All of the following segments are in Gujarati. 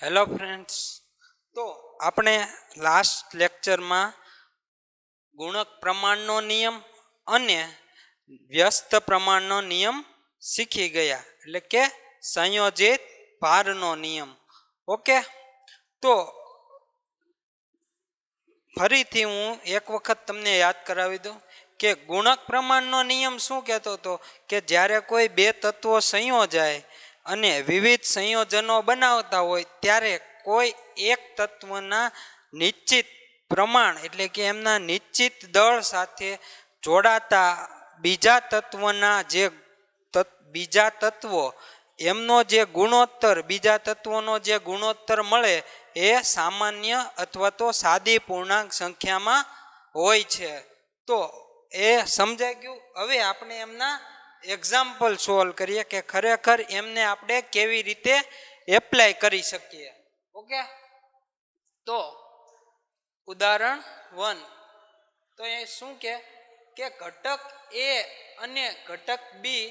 હેલો ફ્રેન્ડ્સ તો આપણે લાસ્ટ લેક્ચરમાં ગુણક પ્રમાણનો નિયમ અને વ્યસ્ત પ્રમાણનો નિયમ શીખી ગયા એટલે કે સંયોજિત ભારનો નિયમ ઓકે તો ફરીથી હું એક વખત તમને યાદ કરાવી દઉં કે ગુણક પ્રમાણનો નિયમ શું કહેતો હતો કે જ્યારે કોઈ બે તત્વો સંયોજાય અને વિવિધ સંયોજનો બનાવતા હોય ત્યારે કોઈ એક તત્વના નિશ્ચિત પ્રમાણ એટલે કે એમના નિશ્ચિત દળ સાથે જોડાતા બીજા તત્વના જે બીજા તત્વો એમનો જે ગુણોત્તર બીજા તત્વોનો જે ગુણોત્તર મળે એ સામાન્ય અથવા તો સાદી પૂર્ણાંક સંખ્યામાં હોય છે તો એ સમજાઈ ગયું હવે આપણે એમના એક્ઝામ્પલ સોલ્વ કરીએ કે ખરેખર એમને આપણે કેવી રીતે એપ્લાય કરી શકીએ ઓકે તો ઉદાહરણ વન તો એ શું કે કે ઘટક એ અને ઘટક બી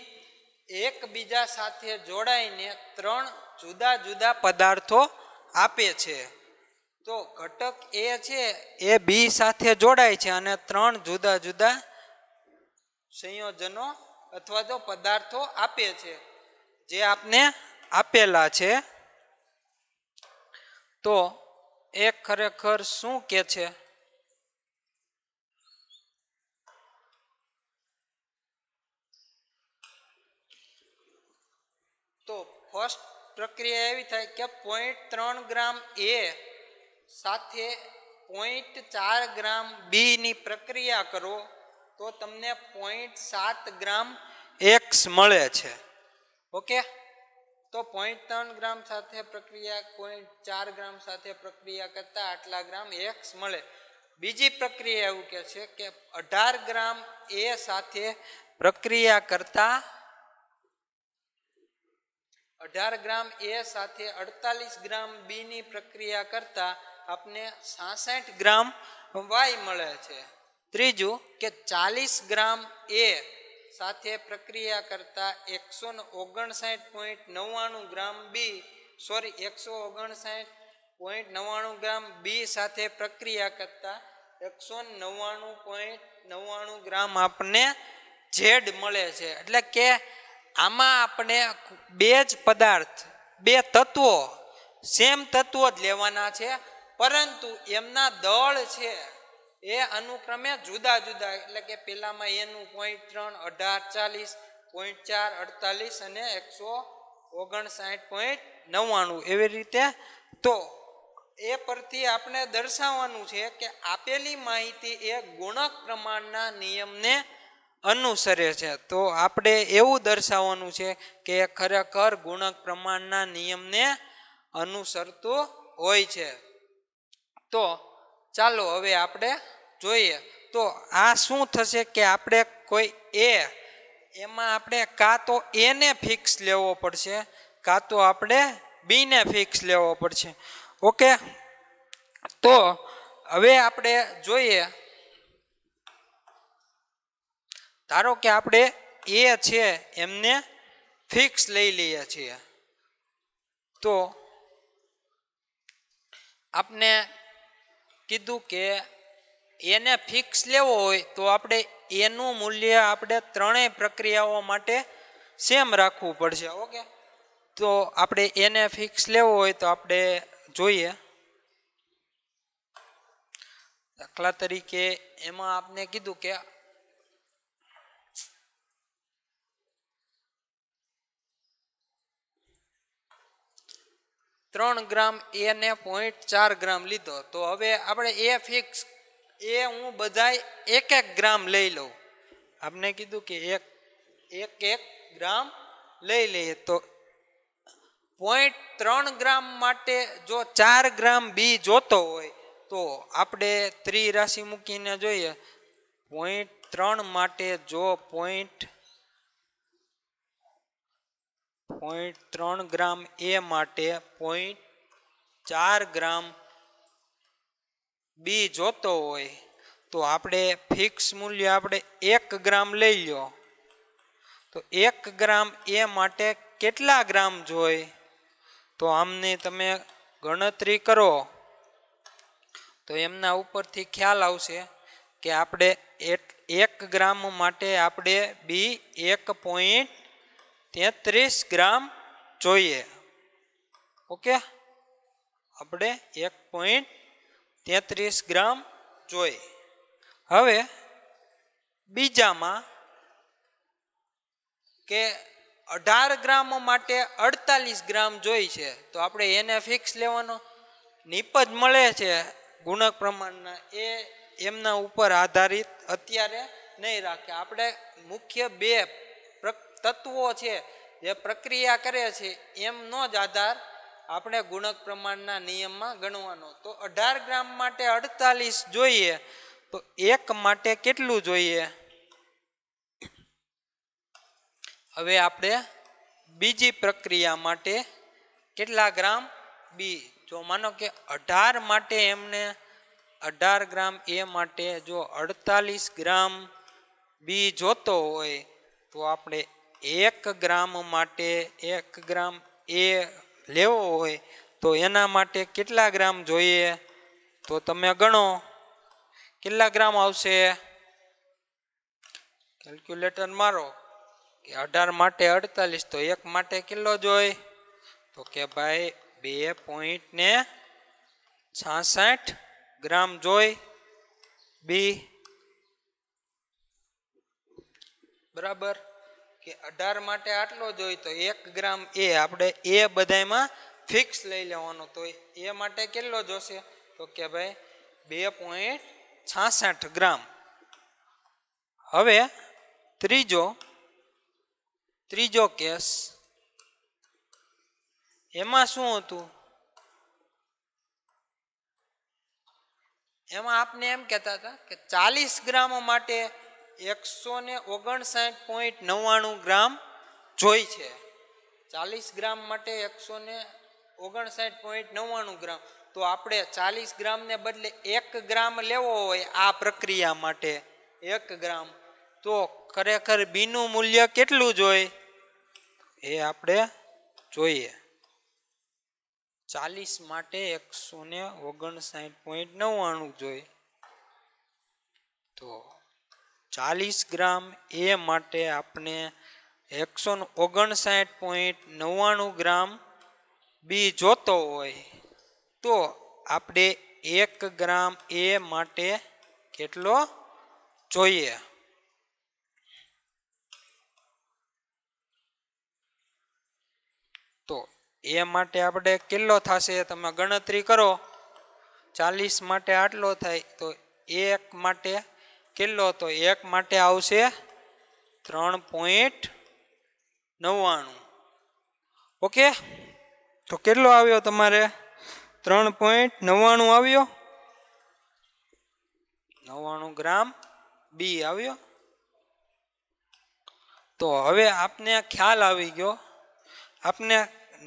એકબીજા સાથે જોડાઈને ત્રણ જુદા જુદા પદાર્થો આપે છે તો ઘટક એ છે એ બી સાથે જોડાય છે અને ત્રણ જુદા જુદા સંયોજનો અથવા તો પદાર્થો આપે છે જે આપને આપેલા છે તો એ ખરેખર શું કે છે તો ફર્સ્ટ પ્રક્રિયા એવી થાય કે પોઈન્ટ ત્રણ ગ્રામ એ સાથે પોઈન્ટ ચાર ગ્રામ બીની પ્રક્રિયા કરો તો તમને પોઈન્ટ સાત ગ્રામ એક્સ મળે છે ઓકે તો પોઈન્ટ ત્રણ ગ્રામ સાથે પ્રક્રિયા પોઈન્ટ ચાર ગ્રામ સાથે પ્રક્રિયા કરતાં આટલા ગ્રામ એક્સ મળે બીજી પ્રક્રિયા એવું કહે છે કે અઢાર ગ્રામ એ સાથે પ્રક્રિયા કરતા અઢાર ગ્રામ એ સાથે અડતાલીસ ગ્રામ બીની પ્રક્રિયા કરતાં આપને સાસઠ ગ્રામ વાય મળે છે ત્રીજું કે ચાલીસ ગ્રામ એ સાથે પ્રક્રિયા કરતા એકસો ઓગણસાઠ પોઈન્ટ નવ્વાણું ગ્રામ બી સોરી એકસો ઓગણસાઠ પોઈન્ટ નવ્વાણું ગ્રામ બી સાથે પ્રક્રિયા કરતા એકસો નવ્વાણું પોઈન્ટ નવ્વાણું ગ્રામ આપણને ઝેડ મળે છે એટલે કે આમાં આપણે બે જ પદાર્થ બે તત્વો સેમ તત્વો જ લેવાના છે પરંતુ એમના દળ છે એ અનુક્રમે જુદા જુદા એટલે કે પહેલામાં એનું પોઈન્ટ ત્રણ અઢાર ચાલીસ પોઈન્ટ ચાર અડતાલીસ અને એકસો ઓગણસાઠ પોઈન્ટ નવ્વાણું એવી રીતે તો એ પરથી આપણે દર્શાવવાનું છે કે આપેલી માહિતી એ ગુણક પ્રમાણના નિયમને અનુસરે છે તો આપણે એવું દર્શાવવાનું છે કે ખરેખર ગુણક પ્રમાણના નિયમને અનુસરતું હોય છે તો ચાલો હવે આપણે જોઈએ તો આ શું થશે કે આપણે કોઈ એ એમાં આપણે કાં તો એને ફિક્સ લેવો પડશે કાં તો આપણે બીને ફિક્સ લેવો પડશે ઓકે તો હવે આપણે જોઈએ ધારો કે આપણે એ છે એમને ફિક્સ લઈ લઈએ છીએ તો આપને કીધું કે એને ફિક્સ લેવો હોય તો આપણે એનું મૂલ્ય આપણે ત્રણેય પ્રક્રિયાઓ માટે સેમ રાખવું પડશે ઓકે તો આપણે એને ફિક્સ લેવો હોય તો આપણે જોઈએ દાખલા તરીકે એમાં આપને કીધું કે ત્રણ ગ્રામ એને પોઈન્ટ ચાર ગ્રામ લીધો તો હવે આપણે એ ફિક્સ એ હું બધાય એક એક ગ્રામ લઈ લઉં આપને કીધું કે એક એક એક ગ્રામ લઈ લેય તો .3 ગ્રામ માટે જો 4 ગ્રામ બી જોતો હોય તો આપણે ત્રી રાશિ મૂકિને જોઈએ .3 માટે જો. .3 ગ્રામ એ માટે. 4 ગ્રામ બી જોતો હોય તો આપણે ફિક્સ મૂલ્ય આપણે એક ગ્રામ લઈ લો તો એક ગ્રામ એ માટે કેટલા ગ્રામ જોઈ તો આમને તમે ગણતરી કરો તો એમના ઉપરથી ખ્યાલ આવશે કે આપણે એક ગ્રામ માટે આપણે બી એક પોઈન્ટ તેત્રીસ ગ્રામ જોઈએ ઓકે આપણે એક પોઈન્ટ તેત્રીસ ગ્રામ જોઈ હવે બીજામાં કે અઢાર ગ્રામ માટે અડતાલીસ ગ્રામ જોઈ છે તો આપણે એને ફિક્સ લેવાનો નિપજ મળે છે ગુણક પ્રમાણના એ એમના ઉપર આધારિત અત્યારે નહીં રાખે આપણે મુખ્ય બે તત્વો છે જે પ્રક્રિયા કરે છે એમનો જ આધાર આપણે ગુણક પ્રમાણના નિયમમાં ગણવાનો તો અઢાર ગ્રામ માટે અડતાલીસ જોઈએ તો એક માટે કેટલું જોઈએ હવે આપણે બીજી પ્રક્રિયા માટે કેટલા ગ્રામ બી જો માનો કે અઢાર માટે એમને અઢાર ગ્રામ એ માટે જો અડતાલીસ ગ્રામ બી જોતો હોય તો આપણે એક ગ્રામ માટે એક ગ્રામ એ લેવો હોય તો એના માટે કેટલા ગ્રામ જોઈએ તો તમે ગણો કેટલા ગ્રામ આવશે કેલ્ક્યુલેટર મારો કે અઢાર માટે અડતાલીસ તો એક માટે કેટલો જોઈ તો કે ભાઈ બે પોઈન્ટ ને છાસઠ ગ્રામ જોઈ બી બરાબર કે અઢાર માટે આટલો જોઈએ તો એક ગ્રામ એ આપણે એ બધામાં ફિક્સ લઈ લેવાનો તો એ માટે કેટલો જોશે તો કે ભાઈ બે પોઈન્ટ છાસઠ ગ્રામ હવે ત્રીજો ત્રીજો કેસ એમાં શું હતું એમાં આપને એમ કહેતા હતા કે ચાલીસ ગ્રામો માટે એકસો ને ઓગણસાઠ પોઈન્ટ નવ્વાણું ગ્રામ જોઈ છે ચાલીસ ગ્રામ માટે એકસો ને ઓગણસાઠ પોઈન્ટ નવ્વાણું ગ્રામ તો આપણે ચાલીસ ગ્રામને બદલે એક ગ્રામ લેવો હોય આ પ્રક્રિયા માટે એક ગ્રામ તો ખરેખર બીનું મૂલ્ય કેટલું જોઈએ એ આપણે જોઈએ ચાલીસ માટે એકસો ને ઓગણસાઠ પોઈન્ટ નવ્વાણું જોઈએ તો ચાલીસ ગ્રામ એ માટે આપણે એકસો ઓગણસાઠ પોઈન્ટ નવ્વાણું ગ્રામ બી જોતો હોય તો આપણે એક ગ્રામ એ માટે કેટલો જોઈએ તો એ માટે આપણે કેટલો થશે તમે ગણતરી કરો ચાલીસ માટે આટલો થાય તો એક માટે કેટલો તો એક માટે આવશે ત્રણ પોઈન્ટ નવ્વાણું ઓકે તો કેટલો આવ્યો તમારે ત્રણ પોઈન્ટ નવ્વાણું આવ્યો નવ્વાણું ગ્રામ બી આવ્યો તો હવે આપને ખ્યાલ આવી ગયો આપને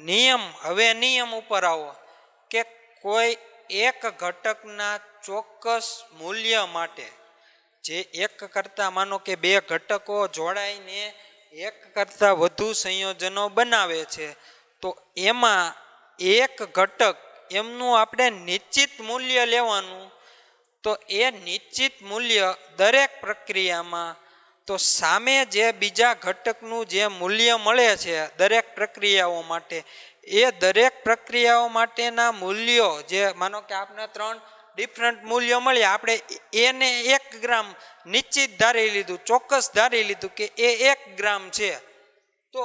નિયમ હવે નિયમ ઉપર આવો કે કોઈ એક ઘટકના ચોક્કસ મૂલ્ય માટે જે એક કરતાં માનો કે બે ઘટકો જોડાઈને એક કરતાં વધુ સંયોજનો બનાવે છે તો એમાં એક ઘટક એમનું આપણે નિશ્ચિત મૂલ્ય લેવાનું તો એ નિશ્ચિત મૂલ્ય દરેક પ્રક્રિયામાં તો સામે જે બીજા ઘટકનું જે મૂલ્ય મળે છે દરેક પ્રક્રિયાઓ માટે એ દરેક પ્રક્રિયાઓ માટેના મૂલ્યો જે માનો કે આપણે ત્રણ ડિફરન્ટ મૂલ્યો મળ્યા આપણે એને એક ગ્રામ નિશ્ચિત ધારી લીધું ચોક્કસ ધારી લીધું કે એ એક ગ્રામ છે તો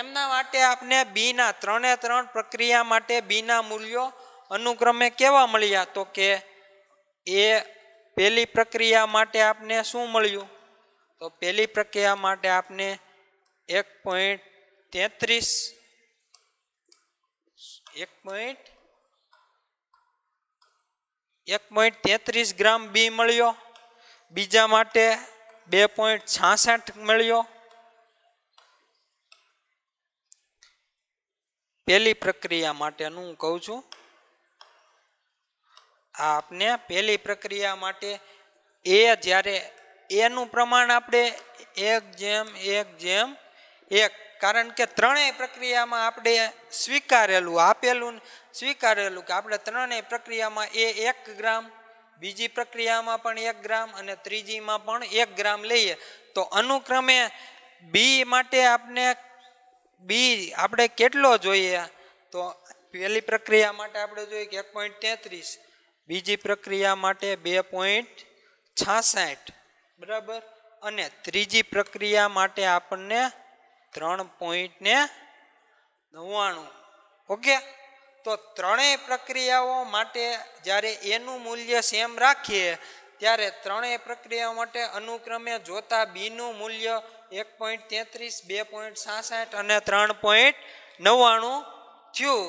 એમના માટે આપને બીના ત્રણે ત્રણ પ્રક્રિયા માટે બીના મૂલ્યો અનુક્રમે કેવા મળ્યા તો કે એ પહેલી પ્રક્રિયા માટે આપને શું મળ્યું તો પહેલી પ્રક્રિયા માટે આપને એક પોઈન્ટ તેત્રીસ એક પોઈન્ટ એક પોઈન્ટ તેત્રીસ ગ્રામ બી મળ્યો બીજા માટે બે પોઈન્ટ છાસઠ મળ્યો પહેલી પ્રક્રિયા માટેનું હું કહું છું આ આપને પહેલી પ્રક્રિયા માટે એ જ્યારે એનું પ્રમાણ આપણે એક જેમ એક જેમ એક કારણ કે ત્રણેય પ્રક્રિયામાં આપણે સ્વીકારેલું આપેલું સ્વીકારેલું કે આપણે ત્રણેય પ્રક્રિયામાં એ એક ગ્રામ બીજી પ્રક્રિયામાં પણ એક ગ્રામ અને ત્રીજીમાં પણ એક ગ્રામ લઈએ તો અનુક્રમે બી માટે આપને બી આપણે કેટલો જોઈએ તો પહેલી પ્રક્રિયા માટે આપણે જોઈએ કે એક પોઈન્ટ તેત્રીસ બીજી પ્રક્રિયા માટે બે પોઈન્ટ છાસઠ બરાબર અને ત્રીજી પ્રક્રિયા માટે આપણને ત્રણ પોઈન્ટ ને નવ્વાણું ઓકે તો ત્રણેય પ્રક્રિયાઓ માટે જ્યારે એનું મૂલ્ય સેમ રાખીએ ત્યારે ત્રણેય પ્રક્રિયાઓ માટે અનુક્રમે જોતા બીનું મૂલ્ય એક પોઈન્ટ તેત્રીસ બે પોઈન્ટ સાસઠ અને ત્રણ પોઈન્ટ નવ્વાણું થયું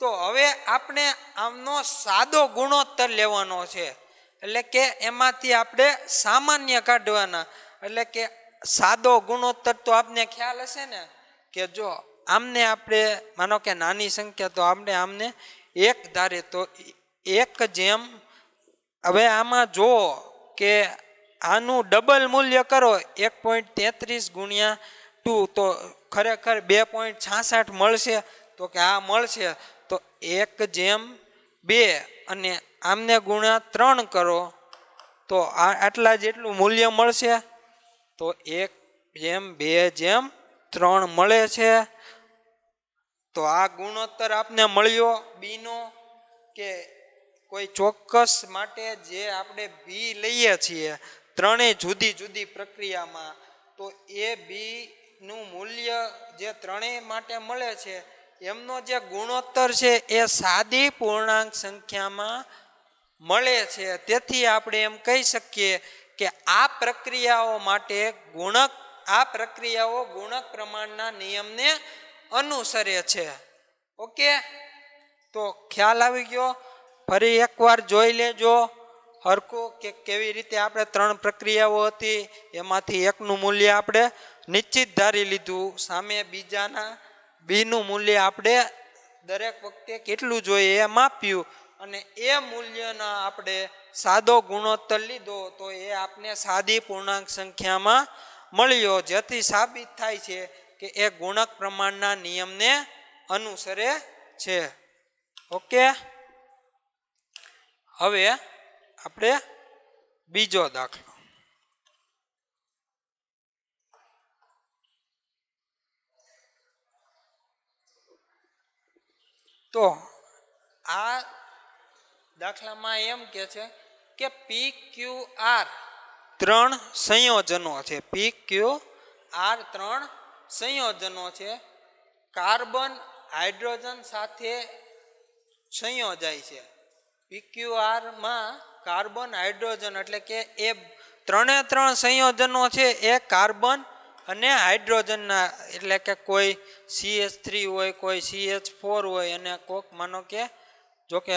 તો હવે આપણે આમનો સાદો ગુણોત્તર લેવાનો છે એટલે કે એમાંથી આપણે સામાન્ય કાઢવાના એટલે કે સાદો ગુણોત્તર તો આપને ખ્યાલ હશે ને કે જો આમને આપણે માનો કે નાની સંખ્યા તો આપણે આમને એક ધારે તો એક જેમ હવે આમાં જો કે આનું ડબલ મૂલ્ય કરો એક પોઈન્ટ તેત્રીસ ગુણ્યા ટુ તો ખરેખર બે પોઈન્ટ છાસઠ મળશે તો કે આ મળશે તો એક જેમ બે અને આમને ગુણ્યા ત્રણ કરો તો આટલા જેટલું મૂલ્ય મળશે તો એક જેમ બે જેમ ત્રણ મળે છે તો આ ગુણોત્તર આપને મળ્યો બીનો કે કોઈ ચોક્કસ માટે જે આપણે બી લઈએ છીએ ત્રણેય જુદી જુદી પ્રક્રિયામાં તો એ બીનું મૂલ્ય જે ત્રણેય માટે મળે છે એમનો જે ગુણોત્તર છે એ સાદી પૂર્ણાંક સંખ્યામાં મળે છે તેથી આપણે એમ કહી શકીએ કે આ પ્રક્રિયાઓ માટે ગુણક આ પ્રક્રિયાઓ ગુણક પ્રમાણના નિયમને અનુસરે છે ઓકે તો ખ્યાલ આવી ગયો ફરી એકવાર જોઈ લેજો હરકું કે કેવી રીતે આપણે ત્રણ પ્રક્રિયાઓ હતી એમાંથી એકનું મૂલ્ય આપણે નિશ્ચિત ધારી લીધું સામે બીજાના બીનું મૂલ્ય આપણે દરેક વખતે કેટલું જોઈએ એ માપ્યું અને એ મૂલ્યના આપણે સાદો ગુણોત્તર લીધો તો એ આપને સાદી પૂર્ણાંક સંખ્યામાં મળ્યો જેથી સાબિત થાય છે કે એ ગુણક પ્રમાણના નિયમને અનુસરે છે ઓકે હવે આપણે બીજો દાખલો તો આ દાખલામાં એમ કે છે કે પી ક્યુ આર ત્રણ સંયોજનો છે પી ક્યુ આર ત્રણ સંયોજનો છે કાર્બન હાઇડ્રોજન સાથે સંયોજાય છે પી પીક્યુઆરમાં કાર્બન હાઇડ્રોજન એટલે કે એ ત્રણે ત્રણ સંયોજનો છે એ કાર્બન અને હાઇડ્રોજનના એટલે કે કોઈ સી એચ થ્રી હોય કોઈ સી એચ ફોર હોય અને કોક માનો કે જોકે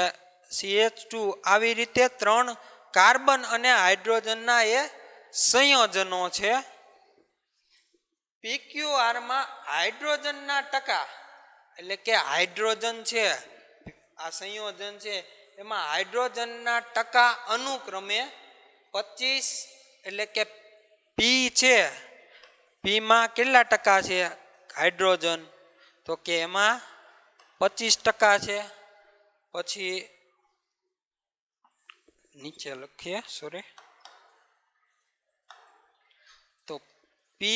સી એચ ટુ આવી રીતે ત્રણ કાર્બન અને હાઇડ્રોજનના એ સંયોજનો છે પીક્યુઆરમાં હાઇડ્રોજનના ટકા એટલે કે હાઇડ્રોજન છે આ સંયોજન છે એમાં હાઇડ્રોજનના ટકા અનુક્રમે પચીસ એટલે કે પી છે પીમાં કેટલા ટકા છે હાઇડ્રોજન તો કે એમાં પચીસ ટકા છે પછી नीचे लखीए सॉरी तो पी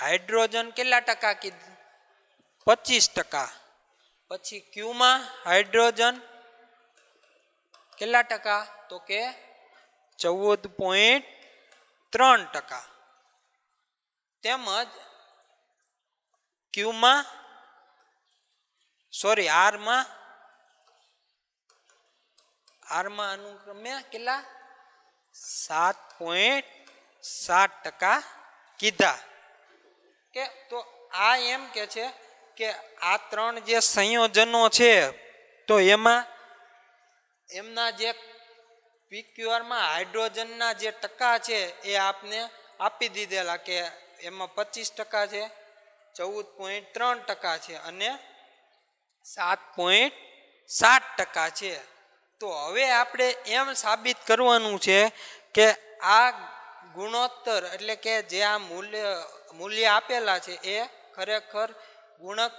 हाइड्रोजन के टका की पचीस टका पी क्यू हाइड्रोजन के टका तो के चौद पॉइंट त्र टका क्यू सॉरी आर में આરમાં અનુક્રમે કેટલા સાત પોઈન્ટ સાત ટકા કીધા કે તો આ એમ કે છે કે આ ત્રણ જે સંયોજનો છે તો એમાં એમના જે પીક્યુઆરમાં હાઇડ્રોજનના જે ટકા છે એ આપને આપી દીધેલા કે એમાં પચીસ ટકા છે ચૌદ પોઈન્ટ ત્રણ ટકા છે અને સાત પોઈન્ટ સાત ટકા છે તો હવે આપણે એમ સાબિત કરવાનું છે કે આ ગુણોત્તર એટલે કે જે આ મૂલ્ય મૂલ્ય આપેલા છે એ ખરેખર ગુણક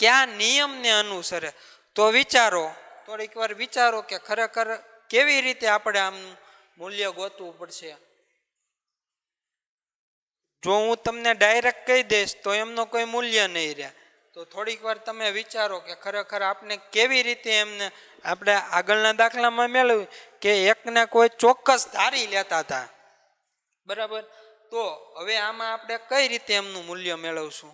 કયા નિયમને અનુસરે તો વિચારો થોડીક વાર વિચારો કે ખરેખર કેવી રીતે આપણે આમ મૂલ્ય ગોતવું પડશે જો હું તમને ડાયરેક્ટ કહી દઈશ તો એમનો કોઈ મૂલ્ય નહીં રહ્યા તો થોડીક વાર તમે વિચારો કે ખરેખર આપણે કેવી રીતે એમને આપણે આગળના દાખલામાં મેળવ્યું કે એકને કોઈ ચોક્કસ ધારી લેતા હતા બરાબર તો હવે આમાં આપણે કઈ રીતે એમનું મૂલ્ય મેળવશું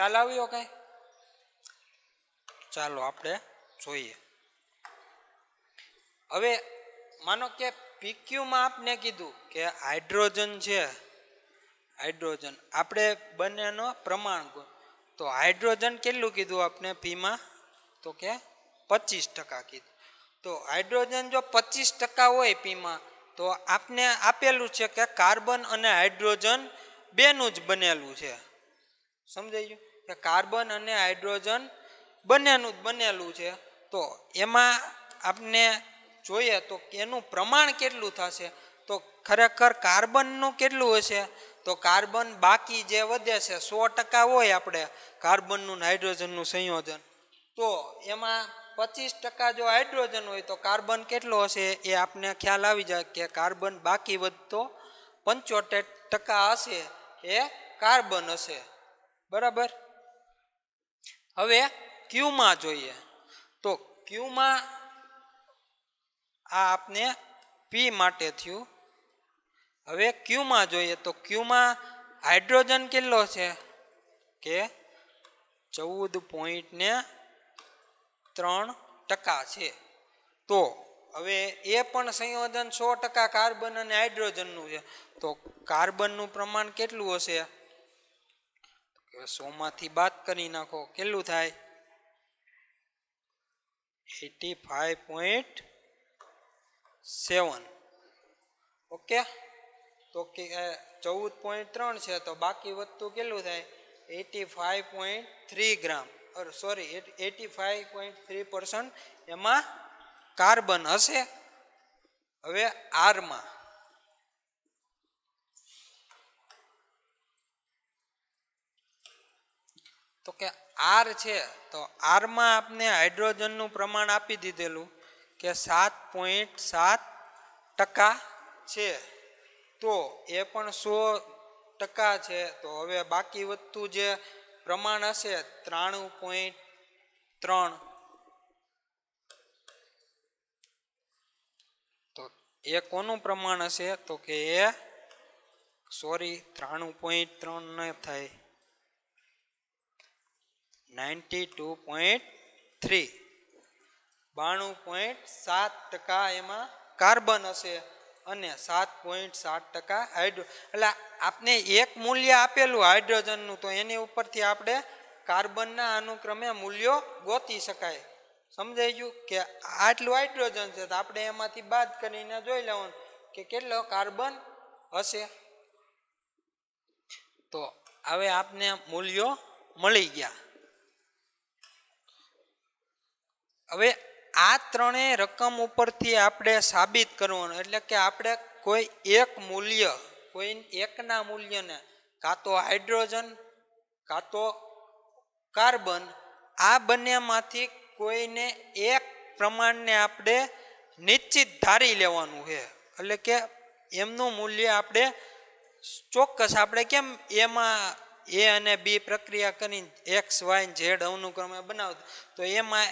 ખ્યાલ આવ્યો કાંઈ ચાલો આપણે જોઈએ હવે માનો કે પીક્યુમાં આપને કીધું કે હાઇડ્રોજન છે હાઇડ્રોજન આપણે બંનેનો પ્રમાણ તો હાઇડ્રોજન કેટલું કીધું આપણે પીમાં તો કે પચીસ ટકા કીધું તો હાઇડ્રોજન જો પચીસ ટકા હોય પીમાં તો આપને આપેલું છે કે કાર્બન અને હાઇડ્રોજન બેનું જ બનેલું છે સમજાઈ ગયું કે કાર્બન અને હાઇડ્રોજન બંનેનું જ બનેલું છે તો એમાં આપણે જોઈએ તો એનું પ્રમાણ કેટલું થશે તો ખરેખર કાર્બનનું કેટલું હશે તો કાર્બન બાકી જે વધે છે સો ટકા હોય આપણે કાર્બનનું હાઇડ્રોજનનું સંયોજન તો એમાં પચીસ ટકા જો હાઇડ્રોજન હોય તો કાર્બન કેટલો હશે એ આપને ખ્યાલ આવી જાય કે કાર્બન બાકી વધતો પંચોતેર ટકા હશે એ કાર્બન હશે બરાબર હવે ક્યુમાં જોઈએ તો ક્યુમાં આ આપને પી માટે થયું હવે ક્યુમાં જોઈએ તો ક્યુમાં હાઇડ્રોજન કેટલો છે કે ચૌદ પોઈન્ટ ને ત્રણ ટકા છે તો હવે એ પણ સંયોજન સો ટકા કાર્બન અને હાઇડ્રોજનનું છે તો કાર્બનનું પ્રમાણ કેટલું હશે હવે સોમાંથી બાદ કરી નાખો કેટલું થાય eighty five point seven okay તો કે ચૌદ પોઈન્ટ ત્રણ છે તો બાકી વધતું કેટલું થાય eighty five point three gram sorry eighty five point three percent એમાં કાર્બન હશે હવે આરમાં તો કે આર છે તો આરમાં આપને હાઇડ્રોજનનું પ્રમાણ આપી દીધેલું કે સાત પોઈન્ટ સાત ટકા છે તો એ પણ સો ટકા છે તો હવે બાકી વધતું જે પ્રમાણ હશે ત્રાણું પોઈન્ટ ત્રણ તો એ કોનું પ્રમાણ હશે તો કે એ સોરી ત્રાણું પોઈન્ટ ત્રણ ન થાય નાઇન્ટી ટુ પોઈન્ટ થ્રી બાણું પોઈન્ટ સાત ટકા એમાં કાર્બન હશે અને સાત પોઈન્ટ સાત ટકા હાઇડ્રો એટલે આપને એક મૂલ્ય આપેલું હાઇડ્રોજનનું તો એની ઉપરથી આપણે કાર્બનના અનુક્રમે મૂલ્યો ગોતી શકાય સમજાઈ ગયું કે આટલું હાઇડ્રોજન છે તો આપણે એમાંથી બાદ કરીને જોઈ લેવાનું કે કેટલો કાર્બન હશે તો હવે આપને મૂલ્યો મળી ગયા હવે આ ત્રણેય રકમ ઉપરથી આપણે સાબિત કરવાનું એટલે કે આપણે કોઈ એક મૂલ્ય કોઈ એકના મૂલ્યને કાં તો હાઇડ્રોજન કાં તો કાર્બન આ બંનેમાંથી કોઈને એક પ્રમાણને આપણે નિશ્ચિત ધારી લેવાનું છે એટલે કે એમનું મૂલ્ય આપણે ચોક્કસ આપણે કેમ એમાં એ અને બી પ્રક્રિયા કરીને એક્સ વાય ઝેડ અનુક્રમે બનાવતા તો એમાં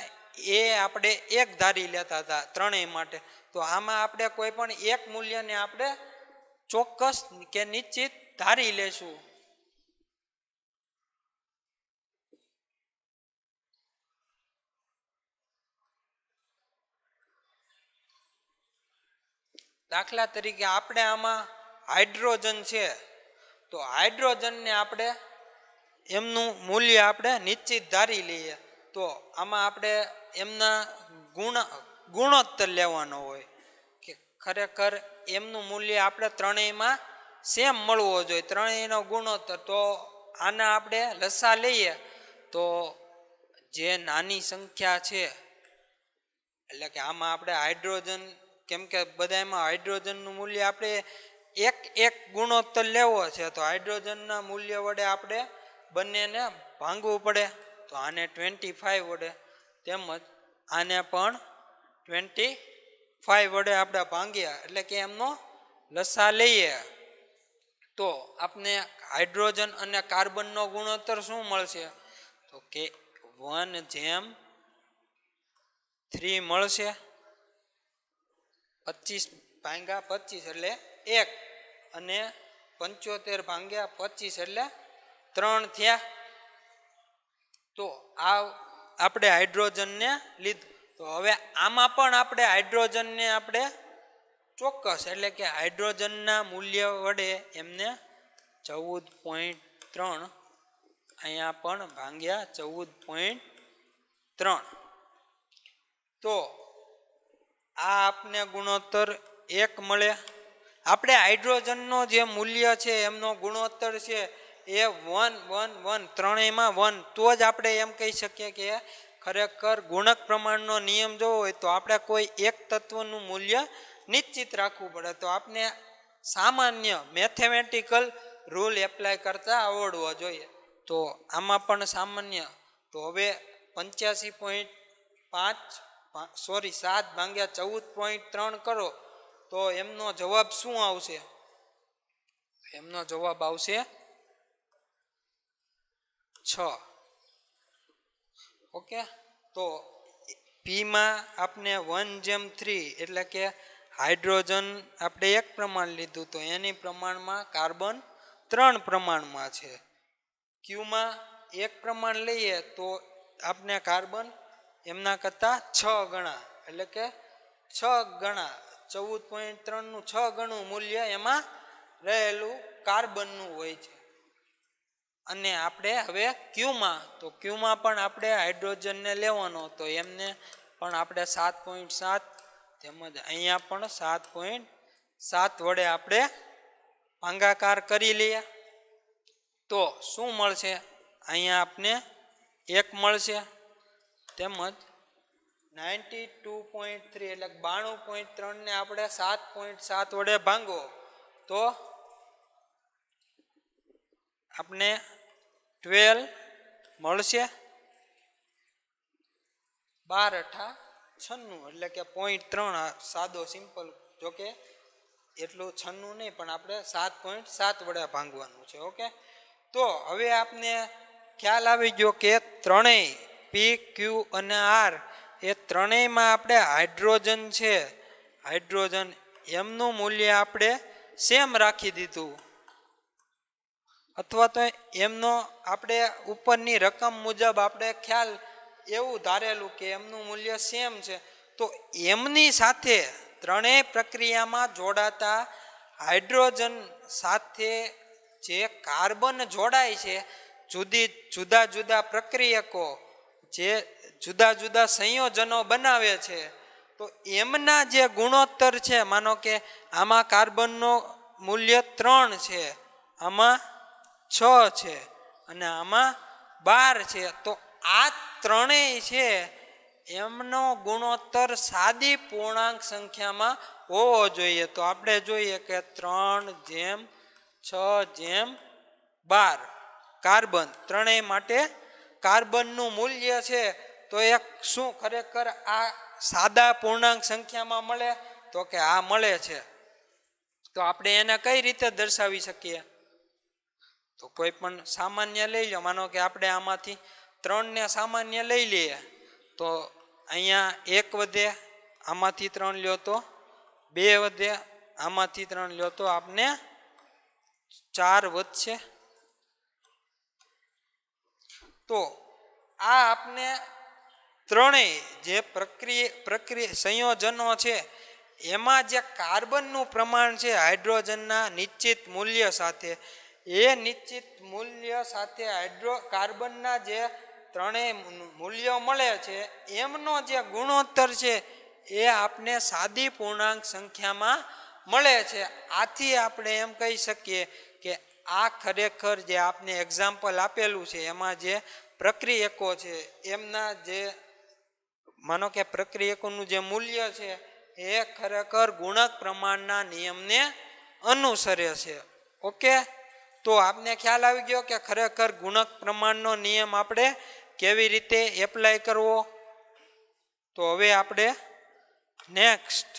એ આપણે એક ધારી લેતા હતા ત્રણેય માટે તો આમાં આપણે કોઈ પણ એક મૂલ્યને આપણે ચોક્કસ કે નિશ્ચિત ધારી લેશું દાખલા તરીકે આપણે આમાં હાઇડ્રોજન છે તો હાઇડ્રોજનને આપણે એમનું મૂલ્ય આપણે નિશ્ચિત ધારી લઈએ તો આમાં આપણે એમના ગુણ ગુણોત્તર લેવાનો હોય કે ખરેખર એમનું મૂલ્ય આપણે ત્રણેયમાં સેમ મળવો જોઈએ ત્રણેયનો ગુણોત્તર તો આના આપણે લસા લઈએ તો જે નાની સંખ્યા છે એટલે કે આમાં આપણે હાઇડ્રોજન કેમ કે બધામાં હાઇડ્રોજનનું મૂલ્ય આપણે એક એક ગુણોત્તર લેવો છે તો હાઇડ્રોજનના મૂલ્ય વડે આપણે બંનેને ભાંગવું પડે તો આને ટ્વેન્ટી ફાઈવ વડે તેમજ આને પણ ટ્વેન્ટી ફાઈવ વડે આપણે ભાંગ્યા એટલે કે એમનો લસા લઈએ તો આપને હાઇડ્રોજન અને કાર્બનનો ગુણોત્તર શું મળશે તો કે વન જેમ થ્રી મળશે પચીસ ભાંગ્યા પચીસ એટલે એક અને પંચોતેર ભાંગ્યા પચીસ એટલે ત્રણ થયા તો આ આપણે હાઇડ્રોજનને લીધું તો હવે આમાં પણ આપણે હાઇડ્રોજનને આપણે ચોક્કસ એટલે કે હાઇડ્રોજનના મૂલ્ય વડે એમને ચૌદ પોઈન્ટ ત્રણ અહીંયા પણ ભાંગ્યા ચૌદ પોઈન્ટ ત્રણ તો આ આપને ગુણોત્તર એક મળે આપણે હાઇડ્રોજનનો જે મૂલ્ય છે એમનો ગુણોત્તર છે એ વન વન વન ત્રણેયમાં વન તો જ આપણે એમ કહી શકીએ કે ખરેખર ગુણક પ્રમાણનો નિયમ જોવો હોય તો આપણે કોઈ એક તત્વનું મૂલ્ય નિશ્ચિત રાખવું પડે તો આપને સામાન્ય મેથેમેટિકલ રૂલ એપ્લાય કરતાં આવડવો જોઈએ તો આમાં પણ સામાન્ય તો હવે પંચ્યાસી પોઈન્ટ પાંચ સોરી સાત ભાંગ્યા ચૌદ પોઈન્ટ ત્રણ કરો તો એમનો જવાબ શું આવશે એમનો જવાબ આવશે છ ઓકે તો પીમાં આપને વન જેમ થ્રી એટલે કે હાઇડ્રોજન આપણે એક પ્રમાણ લીધું તો એની પ્રમાણમાં કાર્બન ત્રણ પ્રમાણમાં છે ક્યુમાં એક પ્રમાણ લઈએ તો આપને કાર્બન એમના કરતાં છ ગણા એટલે કે છ ગણા ચૌદ પોઈન્ટ ત્રણનું છ ગણું મૂલ્ય એમાં રહેલું કાર્બનનું હોય છે અને આપણે હવે ક્યુમાં તો ક્યુમાં પણ આપણે હાઇડ્રોજનને લેવાનો તો એમને પણ આપણે સાત પોઈન્ટ સાત તેમજ અહીંયા પણ સાત પોઈન્ટ સાત વડે આપણે ભાંગાકાર કરી લઈએ તો શું મળશે અહીંયા આપને એક મળશે તેમજ નાઇન્ટી ટુ પોઈન્ટ થ્રી એટલે બાણું પોઈન્ટ ત્રણને આપણે સાત પોઈન્ટ સાત વડે ભાંગો તો આપણે ટ્વેલ મળશે બાર અઠા છન્નું એટલે કે પોઈન્ટ ત્રણ સાદો સિમ્પલ જોકે એટલું છન્નું નહીં પણ આપણે સાત પોઈન્ટ સાત વડે ભાંગવાનું છે ઓકે તો હવે આપને ખ્યાલ આવી ગયો કે ત્રણેય પી ક્યુ અને આર એ ત્રણેયમાં આપણે હાઇડ્રોજન છે હાઇડ્રોજન એમનું મૂલ્ય આપણે સેમ રાખી દીધું અથવા તો એમનો આપણે ઉપરની રકમ મુજબ આપણે ખ્યાલ એવું ધારેલું કે એમનું મૂલ્ય સેમ છે તો એમની સાથે ત્રણેય પ્રક્રિયામાં જોડાતા હાઇડ્રોજન સાથે જે કાર્બન જોડાય છે જુદી જુદા જુદા પ્રક્રિયકો જે જુદા જુદા સંયોજનો બનાવે છે તો એમના જે ગુણોત્તર છે માનો કે આમાં કાર્બનનો મૂલ્ય ત્રણ છે આમાં છ છે અને આમાં બાર છે તો આ ત્રણેય છે એમનો ગુણોત્તર સાદી પૂર્ણાંક સંખ્યામાં હોવો જોઈએ તો આપણે જોઈએ કે ત્રણ જેમ છ જેમ બાર કાર્બન ત્રણેય માટે કાર્બનનું મૂલ્ય છે તો એક શું ખરેખર આ સાદા પૂર્ણાંક સંખ્યામાં મળે તો કે આ મળે છે તો આપણે એને કઈ રીતે દર્શાવી શકીએ તો કોઈ પણ સામાન્ય લઈ લો માનો કે આપણે આમાંથી ત્રણને સામાન્ય લઈ લઈએ તો અહીંયા એક વધે આમાંથી ત્રણ લ્યો તો બે વધે આમાંથી ત્રણ લ્યો તો આપને ચાર વધશે તો આ આપને ત્રણેય જે પ્રક્રિયા પ્રક્રિયા સંયોજનો છે એમાં જે કાર્બનનું પ્રમાણ છે હાઇડ્રોજનના નિશ્ચિત મૂલ્ય સાથે એ નિશ્ચિત મૂલ્ય સાથે હાઇડ્રો કાર્બનના જે ત્રણેય મૂલ્યો મળે છે એમનો જે ગુણોત્તર છે એ આપને સાદી પૂર્ણાંક સંખ્યામાં મળે છે આથી આપણે એમ કહી શકીએ કે આ ખરેખર જે આપને એક્ઝામ્પલ આપેલું છે એમાં જે પ્રક્રિયકો છે એમના જે માનો કે પ્રક્રિયકોનું જે મૂલ્ય છે એ ખરેખર ગુણક પ્રમાણના નિયમને અનુસરે છે ઓકે તો આપને ખ્યાલ આવી ગયો કે ખરેખર ગુણક પ્રમાણનો નિયમ આપણે કેવી રીતે એપ્લાય કરવો તો હવે આપણે નેક્સ્ટ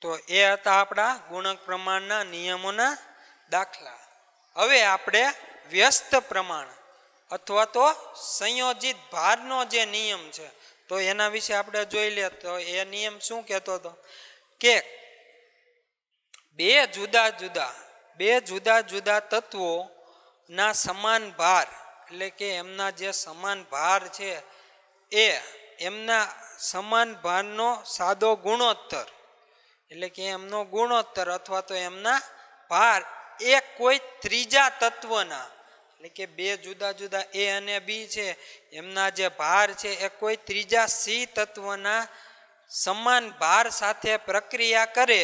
તો એ આતા આપડા ગુણક પ્રમાણના નિયમોના દાખલા હવે આપણે વ્યસ્ત પ્રમાણ અથવા તો સંયોજિત ભારનો જે નિયમ છે તો એના વિશે આપણે જોઈ લે તો એ નિયમ શું કહેતો હતો કે બે જુદા જુદા બે જુદા જુદા તત્વોના સમાન ભાર એટલે કે એમના જે સમાન ભાર છે એ એમના સમાન ભારનો સાદો ગુણોત્તર એટલે કે એમનો ગુણોત્તર અથવા તો એમના ભાર એ કોઈ ત્રીજા તત્વના એટલે કે બે જુદા જુદા એ અને બી છે એમના જે ભાર છે એ કોઈ ત્રીજા સી તત્વના સમાન ભાર સાથે પ્રક્રિયા કરે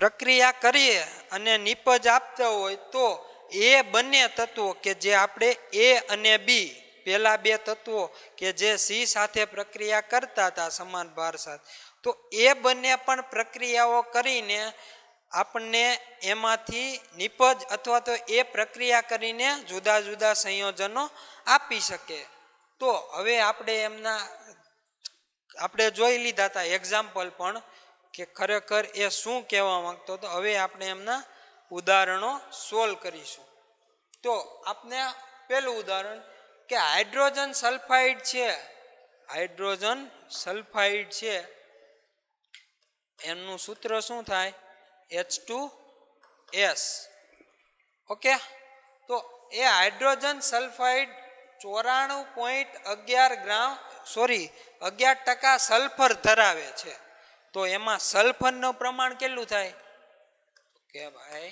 પ્રક્રિયા કરીએ અને નિપજ આપતા હોય તો એ બંને તત્વો કે જે આપણે એ અને બી પહેલાં બે તત્વો કે જે સી સાથે પ્રક્રિયા કરતા હતા સમાન ભાર સાથે તો એ બંને પણ પ્રક્રિયાઓ કરીને આપણને એમાંથી નિપજ અથવા તો એ પ્રક્રિયા કરીને જુદા જુદા સંયોજનો આપી શકે તો હવે આપણે એમના આપણે જોઈ લીધા હતા એક્ઝામ્પલ પણ કે ખરેખર એ શું કહેવા માગતો હતો હવે આપણે એમના ઉદાહરણો સોલ્વ કરીશું તો આપને પહેલું ઉદાહરણ કે હાઇડ્રોજન સલ્ફાઇડ છે હાઇડ્રોજન સલ્ફાઇડ છે એમનું સૂત્ર શું થાય એચ ટુ એસ ઓકે તો એ હાઇડ્રોજન સલ્ફાઇડ ચોરાણું પોઈન્ટ અગિયાર ગ્રામ સોરી અગિયાર ટકા સલ્ફર ધરાવે છે તો એમાં સલ્ફરનું પ્રમાણ કેટલું થાય કે ભાઈ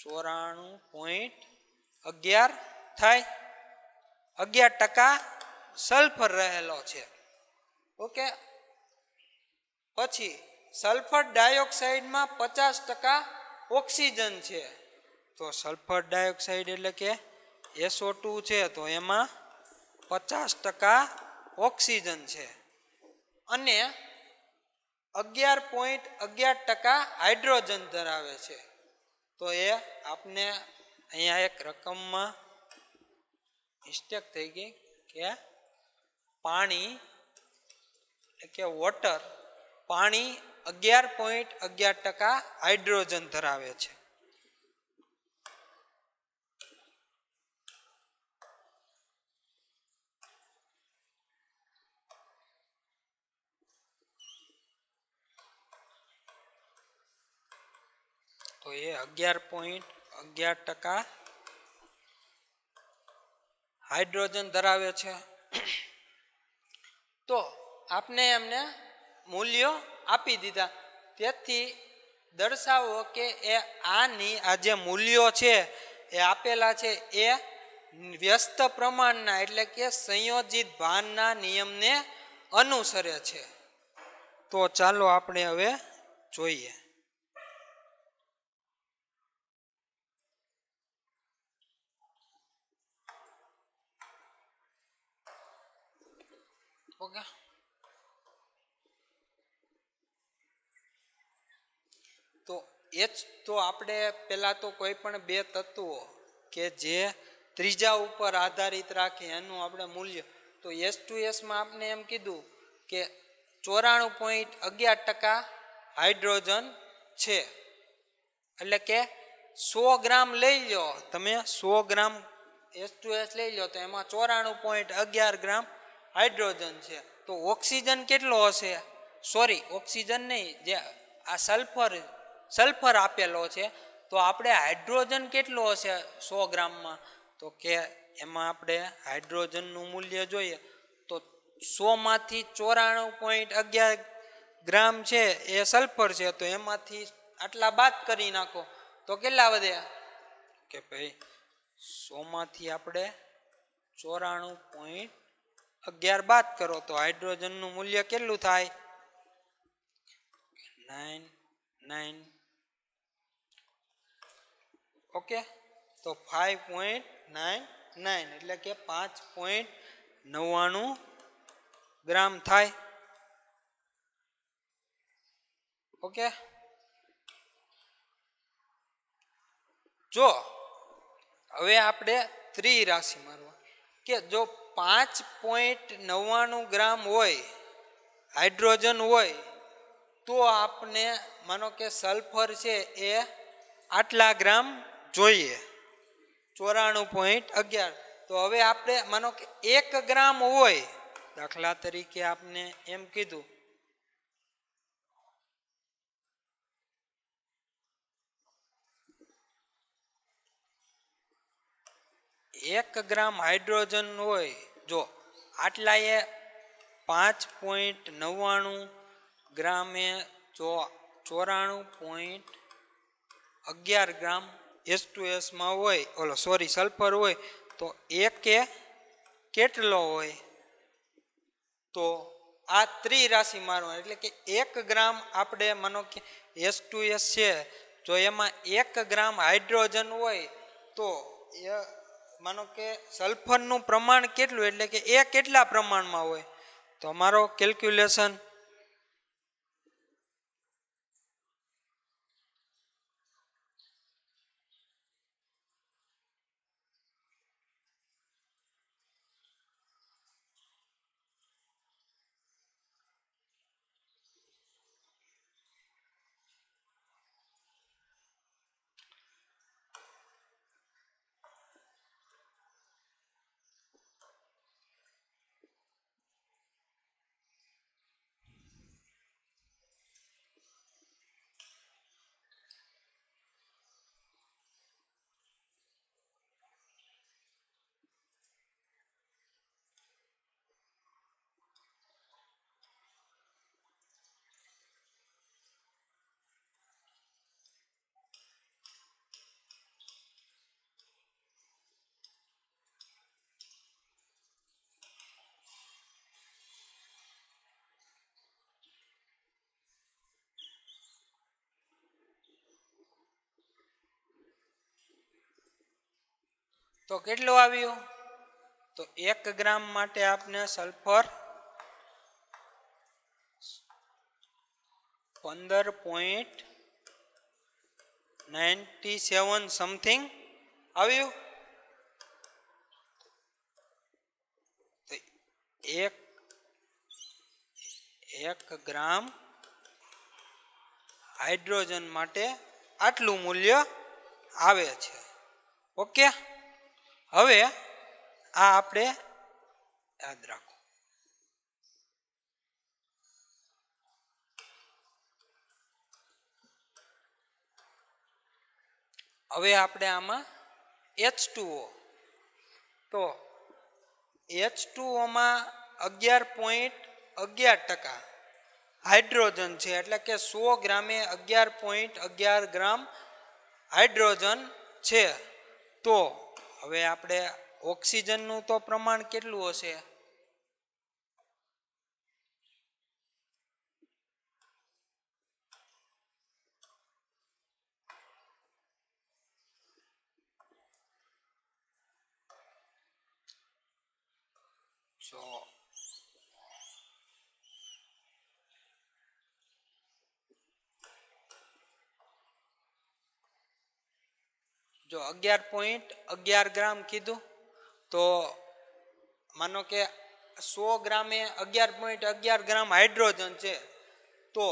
ચોરાણું પોઈન્ટ અગિયાર થાય અગિયાર ટકા સલ્ફર રહેલો છે ઓકે પછી સલ્ફર ડાયોક્સાઇડમાં પચાસ ટકા ઓક્સિજન છે તો સલ્ફર ડાયોક્સાઇડ એટલે કે એસો ટુ છે તો એમાં પચાસ ટકા ઓક્સિજન છે અને અગિયાર પોઈન્ટ અગિયાર ટકા હાઇડ્રોજન ધરાવે છે તો એ આપને અહીંયા એક રકમમાં મિસ્ટેક થઈ ગઈ કે પાણી એટલે કે વોટર પાણી અગિયાર પોઈન્ટ અગિયાર ટકા હાઇડ્રોજન ધરાવે છે તો એ અગિયાર પોઈન્ટ અગિયાર ટકા હાઇડ્રોજન ધરાવે છે તો આપને એમને મૂલ્યો આપી દીધા તેથી દર્શાવો કે એ આની આ જે મૂલ્યો છે એ આપેલા છે એ વ્યસ્ત પ્રમાણના એટલે કે સંયોજિત ભાનના નિયમને અનુસરે છે તો ચાલો આપણે હવે જોઈએ ઓકે એ જ તો આપણે પહેલાં તો કોઈ પણ બે તત્વો કે જે ત્રીજા ઉપર આધારિત રાખે એનું આપણે મૂલ્ય તો એસ ટુ એસમાં આપણે એમ કીધું કે ચોરાણું પોઈન્ટ અગિયાર ટકા હાઇડ્રોજન છે એટલે કે સો ગ્રામ લઈ લો તમે સો ગ્રામ એસ ટુ એસ લઈ લો તો એમાં ચોરાણું પોઈન્ટ અગિયાર ગ્રામ હાઇડ્રોજન છે તો ઓક્સિજન કેટલો હશે સોરી ઓક્સિજન નહીં જે આ સલ્ફર સલ્ફર આપેલો છે તો આપણે હાઇડ્રોજન કેટલો હશે સો ગ્રામમાં તો કે એમાં આપણે હાઇડ્રોજનનું મૂલ્ય જોઈએ તો સોમાંથી ચોરાણું પોઈન્ટ અગિયાર ગ્રામ છે એ સલ્ફર છે તો એમાંથી આટલા બાદ કરી નાખો તો કેટલા વધે કે ભાઈ સોમાંથી આપણે ચોરાણું પોઈન્ટ અગિયાર બાદ કરો તો હાઇડ્રોજનનું મૂલ્ય કેટલું થાય નાઇન નાઇન ઓકે તો ફાઇવ પોઈન્ટ નાઇન નાઇન એટલે કે પાંચ પોઈન્ટ નવ્વાણું ગ્રામ થાય ઓકે જો હવે આપણે ત્રી રાશિ મારવા કે જો પાંચ પોઈન્ટ નવ્વાણું ગ્રામ હોય હાઇડ્રોજન હોય તો આપને માનો કે સલ્ફર છે એ આટલા ગ્રામ જોઈએ 94.11 તો હવે આપણે માનો કે 1 ગ્રામ હોય દાખલા તરીકે આપણે એમ કીધું 1 ગ્રામ હાઇડ્રોજન હોય જો આટલા એ 5.99 ગ્રામ એ જો 94.11 ગ્રામ એસ ટુ એસમાં હોય ઓલો સોરી સલ્ફર હોય તો એક એ કેટલો હોય તો આ ત્રિ રાશિ માનવા એટલે કે એક ગ્રામ આપણે માનો કે એસ ટુ એસ છે જો એમાં એક ગ્રામ હાઇડ્રોજન હોય તો એ માનો કે સલ્ફરનું પ્રમાણ કેટલું એટલે કે એ કેટલા પ્રમાણમાં હોય તો અમારો કેલ્ક્યુલેશન તો કેટલું આવ્યું તો એક ગ્રામ માટે આપને સલ્ફર પંદર પોઈન્ટ નાઇન્ટી સેવન સમથિંગ આવ્યું તો એક એક ગ્રામ હાઇડ્રોજન માટે આટલું મૂલ્ય આવે છે ઓકે હવે આ આપણે યાદ રાખો હવે આપણે આમાં એચ ટુઓ તો એચ ટુઓમાં અગિયાર પોઈન્ટ અગિયાર ટકા હાઇડ્રોજન છે એટલે કે સો ગ્રામે અગિયાર પોઈન્ટ અગિયાર ગ્રામ હાઇડ્રોજન છે તો હવે આપણે ઓક્સિજનનું તો પ્રમાણ કેટલું હશે જો અગિયાર પોઈન્ટ અગિયાર ગ્રામ કીધું તો માનો કે સો ગ્રામે અગિયાર પોઈન્ટ અગિયાર ગ્રામ હાઇડ્રોજન છે તો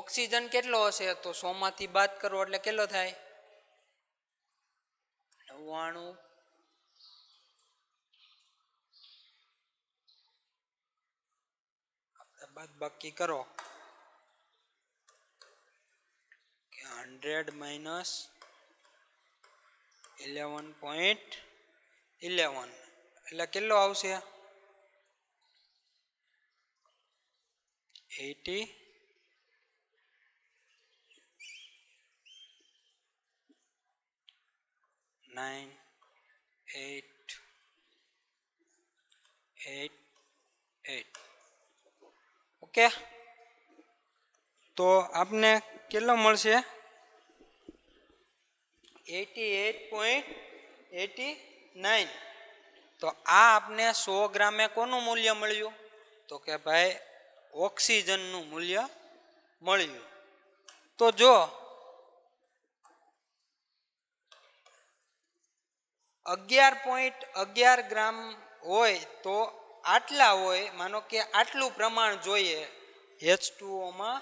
ઓક્સિજન કેટલો હશે તો સોમાંથી બાદ કરો એટલે કેટલો થાય નવ્વાણું બાદ બાકી કરો હંડ્રેડ માઇનસ 11.11 એટલે કેટલો આવશે 80 9 8 8 8 ઓકે તો આપને કેટલો મળશે eighty eight point eighty nine તો આ આપને સો ગ્રામે કોનું મૂલ્ય મળ્યું તો કે ભાઈ ઓક્સિજનનું મૂલ્ય મળ્યું તો જો અગિયાર પોઈન્ટ અગિયાર ગ્રામ હોય તો આટલા હોય માનો કે આટલું પ્રમાણ જોઈએ એચ ટુઓમાં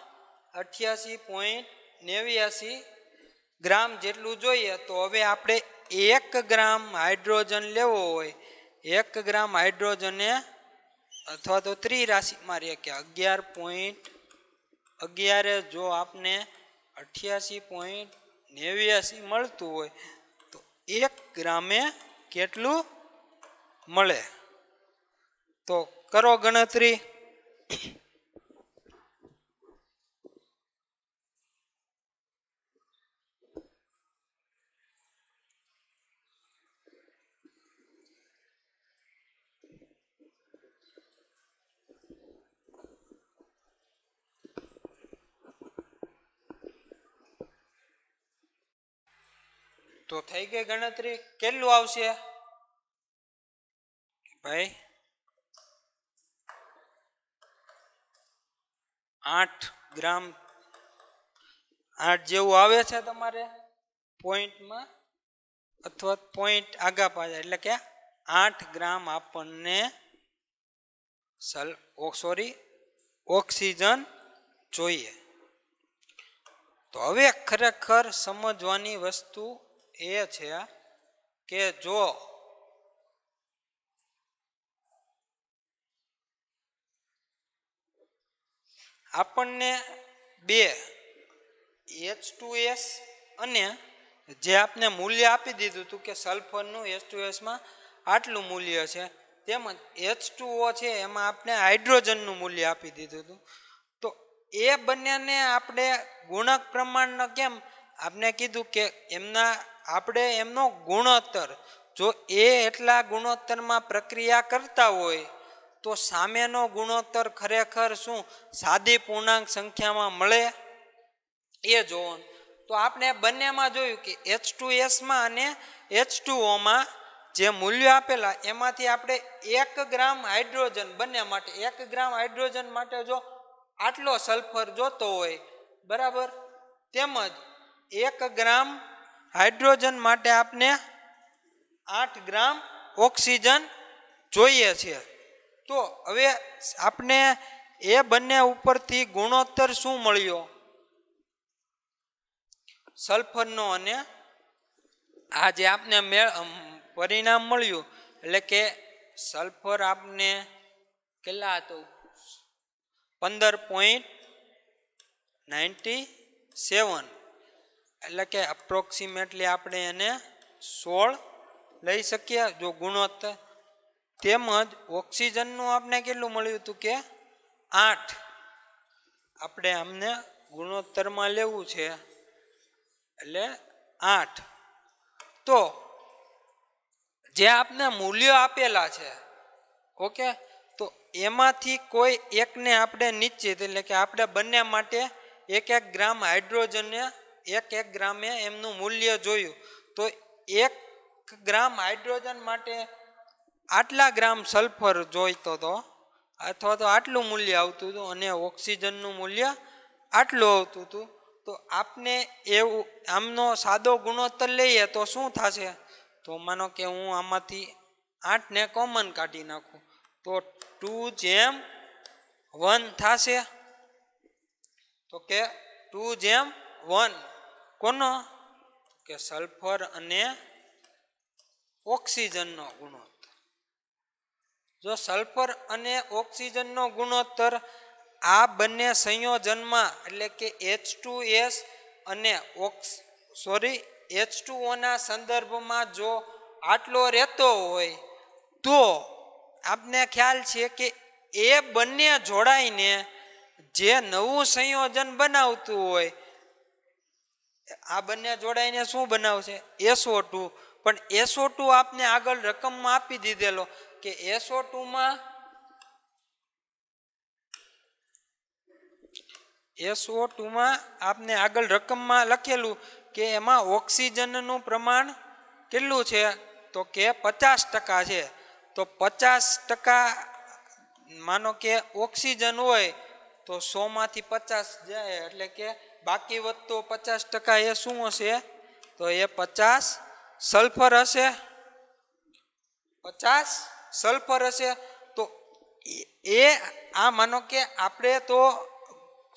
અઠ્યાસી પોઈન્ટ નેવ્યાસી ગ્રામ જેટલું જોઈએ તો હવે આપણે એક ગ્રામ હાઇડ્રોજન લેવો હોય એક ગ્રામ હાઇડ્રોજને અથવા તો ત્રિ ત્રિરાશિમાં રહે કે અગિયાર પોઈન્ટ અગિયારે જો આપને અઠ્યાસી પોઈન્ટ નેવ્યાસી મળતું હોય તો એક ગ્રામે કેટલું મળે તો કરો ગણતરી તો થઈ ગઈ ગણતરી કેટલું આવશે ભાઈ આઠ ગ્રામ આઠ જેવું આવે છે તમારે પોઈન્ટમાં અથવા પોઈન્ટ આગા પાછા એટલે કે આઠ ગ્રામ આપણને સલ સોરી ઓક્સિજન જોઈએ તો હવે ખરેખર સમજવાની વસ્તુ એ છે કે જો આપણને બે એચ ટુ એસ અને જે આપને મૂલ્ય આપી દીધું હતું કે સલ્ફરનું એચ ટુ એસમાં આટલું મૂલ્ય છે તેમજ એચ ટુ ઓ છે એમાં આપણે હાઇડ્રોજનનું મૂલ્ય આપી દીધું હતું તો એ બંનેને આપણે ગુણક પ્રમાણનો કેમ આપણે કીધું કે એમના આપણે એમનો ગુણોત્તર જો એ એટલા ગુણોત્તરમાં પ્રક્રિયા કરતા હોય તો સામેનો ગુણોત્તર ખરેખર શું સાદી પૂર્ણાંક સંખ્યામાં મળે એ જોવાનું તો આપણે બંનેમાં જોયું કે એચ ટુ એસમાં અને એચ ટુ ઓમાં જે મૂલ્યો આપેલા એમાંથી આપણે એક ગ્રામ હાઇડ્રોજન બંને માટે એક ગ્રામ હાઇડ્રોજન માટે જો આટલો સલ્ફર જોતો હોય બરાબર તેમજ એક ગ્રામ હાઇડ્રોજન માટે આપને આઠ ગ્રામ ઓક્સિજન જોઈએ છે તો હવે આપને એ બંને ઉપરથી ગુણોત્તર શું મળ્યો સલ્ફરનો અને આ જે આપને પરિણામ મળ્યું એટલે કે સલ્ફર આપને કેટલા હતો પંદર પોઈન્ટ નાઇન્ટી સેવન એટલે કે અપ્રોક્સિમેટલી આપણે એને સોળ લઈ શકીએ જો ગુણોત્તર તેમજ ઓક્સિજનનું આપણે કેટલું મળ્યું હતું કે આઠ આપણે અમને ગુણોત્તરમાં લેવું છે એટલે આઠ તો જે આપને મૂલ્યો આપેલા છે ઓકે તો એમાંથી કોઈ એકને આપણે નિશ્ચિત એટલે કે આપણે બંને માટે એક એક ગ્રામ હાઇડ્રોજનને એક એક ગ્રામે એમનું મૂલ્ય જોયું તો એક ગ્રામ હાઇડ્રોજન માટે આટલા ગ્રામ સલ્ફર જોઈતો હતો અથવા તો આટલું મૂલ્ય આવતું હતું અને ઓક્સિજનનું મૂલ્ય આટલું આવતું હતું તો આપને એવું આમનો સાદો ગુણોત્તર લઈએ તો શું થશે તો માનો કે હું આમાંથી આઠને કોમન કાઢી નાખું તો ટુ જેમ વન થશે તો કે ટુ જેમ વન કોનો કે સલ્ફર અને ઓક્સિજનનો ગુણોત્તર જો સલ્ફર અને ઓક્સિજનનો ગુણોત્તર આ બંને સંયોજનમાં એટલે કે એચ ટુ એસ અને ઓક્સ સોરી એચ ટુ ઓના સંદર્ભમાં જો આટલો રહેતો હોય તો આપને ખ્યાલ છે કે એ બંને જોડાઈને જે નવું સંયોજન બનાવતું હોય આ બંને જોડાઈને શું બનાવશે એસો ટુ પણ એસો ટુ આપને આગળ રકમમાં આપી દીધેલો કે એસો ટુમાં એસઓ ટુમાં આપને આગળ રકમમાં લખેલું કે એમાં ઓક્સિજનનું પ્રમાણ કેટલું છે તો કે પચાસ ટકા છે તો પચાસ ટકા માનો કે ઓક્સિજન હોય તો સોમાંથી પચાસ જાય એટલે કે બાકી વધતો પચાસ ટકા એ શું હશે તો એ પચાસ સલ્ફર હશે પચાસ સલ્ફર હશે તો એ આ માનો કે આપણે તો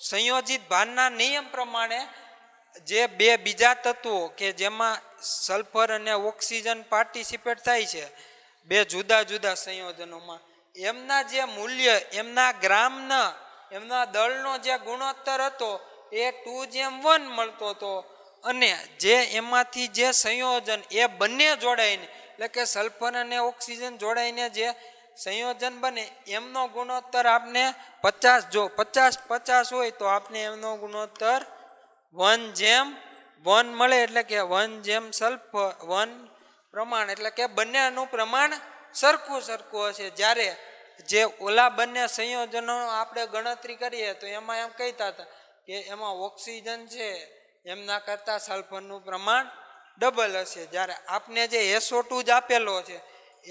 સંયોજિત ભાનના નિયમ પ્રમાણે જે બે બીજા તત્વો કે જેમાં સલ્ફર અને ઓક્સિજન પાર્ટિસિપેટ થાય છે બે જુદા જુદા સંયોજનોમાં એમના જે મૂલ્ય એમના ગ્રામના એમના દળનો જે ગુણોત્તર હતો એ ટુ જેમ વન મળતો હતો અને જે એમાંથી જે સંયોજન એ બંને જોડાઈને એટલે કે સલ્ફર અને ઓક્સિજન જોડાઈને જે સંયોજન બને એમનો ગુણોત્તર આપને પચાસ જો પચાસ પચાસ હોય તો આપને એમનો ગુણોત્તર વન જેમ વન મળે એટલે કે વન જેમ સલ્ફર વન પ્રમાણ એટલે કે બંનેનું પ્રમાણ સરખું સરખું હશે જ્યારે જે ઓલા બંને સંયોજનો આપણે ગણતરી કરીએ તો એમાં એમ કહેતા હતા કે એમાં ઓક્સિજન છે એમના કરતાં સલ્ફરનું પ્રમાણ ડબલ હશે જ્યારે આપને જે એસો ટુ જ આપેલો છે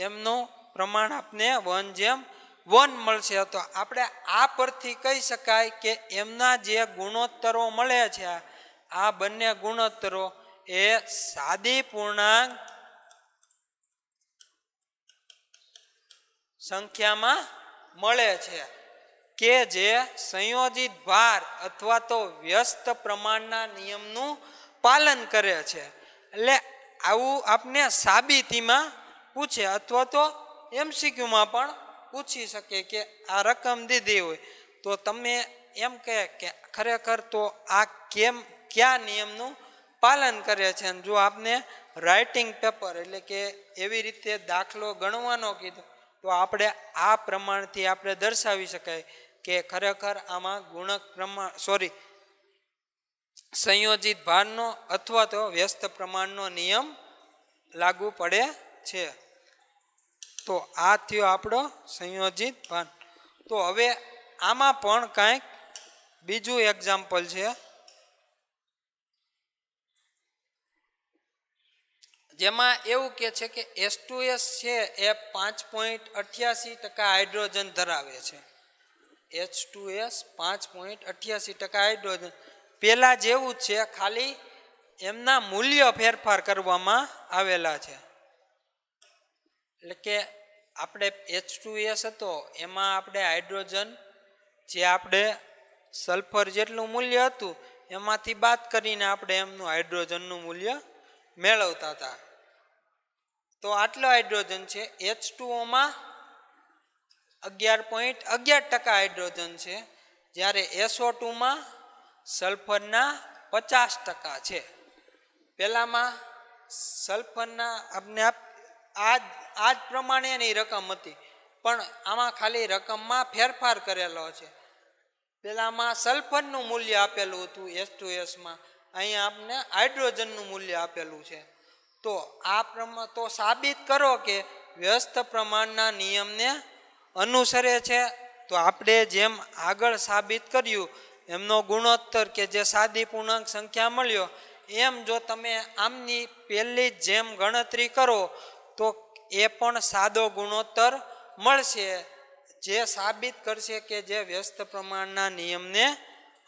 એમનું પ્રમાણ આપને વન જેમ વન મળશે તો આપણે આ પરથી કહી શકાય કે એમના જે ગુણોત્તરો મળે છે આ બંને ગુણોત્તરો એ સાદી પૂર્ણાંક સંખ્યામાં મળે છે કે જે સંયોજિત ભાર અથવા તો વ્યસ્ત પ્રમાણના નિયમનું પાલન કરે છે એટલે આવું આપને સાબિતીમાં પૂછે અથવા તો એમસીક્યુમાં પણ પૂછી શકે કે આ રકમ દીધી હોય તો તમે એમ કહે કે ખરેખર તો આ કેમ કયા નિયમનું પાલન કરે છે અને જો આપને રાઇટિંગ પેપર એટલે કે એવી રીતે દાખલો ગણવાનો કીધો તો આપણે આ પ્રમાણથી આપણે દર્શાવી શકાય કે ખરેખર આમાં પ્રમાણ સોરી સંયોજિત ભારનો અથવા તો વ્યસ્ત પ્રમાણનો નિયમ લાગુ પડે છે તો આ થયો આપણો સંયોજિત ભાન તો હવે આમાં પણ કાંઈક બીજું એક્ઝામ્પલ છે જેમાં એવું કે છે કે એસ છે એ પાંચ પોઈન્ટ અઠ્યાસી ટકા હાઇડ્રોજન ધરાવે છે એચ ટુ એસ પાંચ પોઈન્ટ અઠ્યાસી ટકા હાઇડ્રોજન પહેલાં જેવું જ છે ખાલી એમના મૂલ્ય ફેરફાર કરવામાં આવેલા છે એટલે કે આપણે એચ ટુ એસ હતો એમાં આપણે હાઇડ્રોજન જે આપણે સલ્ફર જેટલું મૂલ્ય હતું એમાંથી બાદ કરીને આપણે એમનું હાઇડ્રોજનનું મૂલ્ય મેળવતા હતા તો આટલો હાઇડ્રોજન છે એચ ટુઓમાં અગિયાર પોઈન્ટ અગિયાર ટકા હાઇડ્રોજન છે જ્યારે એસઓ ટુમાં સલ્ફરના પચાસ ટકા છે પહેલાંમાં સલ્ફરના આપને આ આ જ પ્રમાણેની રકમ હતી પણ આમાં ખાલી રકમમાં ફેરફાર કરેલો છે પહેલાંમાં સલ્ફરનું મૂલ્ય આપેલું હતું એસ ટુ એસમાં અહીંયા આપને હાઇડ્રોજનનું મૂલ્ય આપેલું છે તો આ પ્રમાણ તો સાબિત કરો કે વ્યસ્ત પ્રમાણના નિયમને અનુસરે છે તો આપણે જેમ આગળ સાબિત કર્યું એમનો ગુણોત્તર કે જે સાદી પૂર્ણાંક સંખ્યા મળ્યો એમ જો તમે આમની પહેલી જેમ ગણતરી કરો તો એ પણ સાદો ગુણોત્તર મળશે જે સાબિત કરશે કે જે વ્યસ્ત પ્રમાણના નિયમને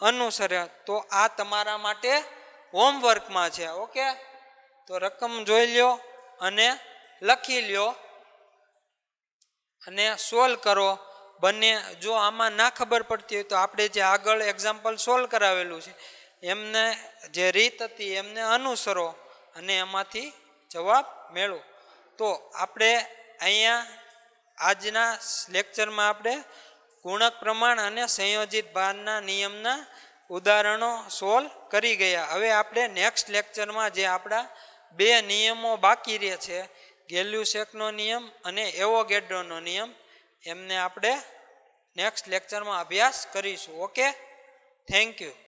અનુસરે તો આ તમારા માટે હોમવર્કમાં છે ઓકે તો રકમ જોઈ લ્યો અને લખી લ્યો અને સોલ્વ કરો બંને જો આમાં ના ખબર પડતી હોય તો આપણે જે આગળ એક્ઝામ્પલ સોલ્વ કરાવેલું છે એમને જે રીત હતી એમને અનુસરો અને એમાંથી જવાબ મેળવો તો આપણે અહીંયા આજના લેક્ચરમાં આપણે ગુણક પ્રમાણ અને સંયોજિત ભારના નિયમના ઉદાહરણો સોલ્વ કરી ગયા હવે આપણે નેક્સ્ટ લેક્ચરમાં જે આપણા બે નિયમો બાકી રહે છે ગેલ્યુસેકનો નિયમ અને એવોગેડ્રોનો નિયમ એમને આપણે નેક્સ્ટ લેક્ચરમાં અભ્યાસ કરીશું ઓકે થેન્ક યુ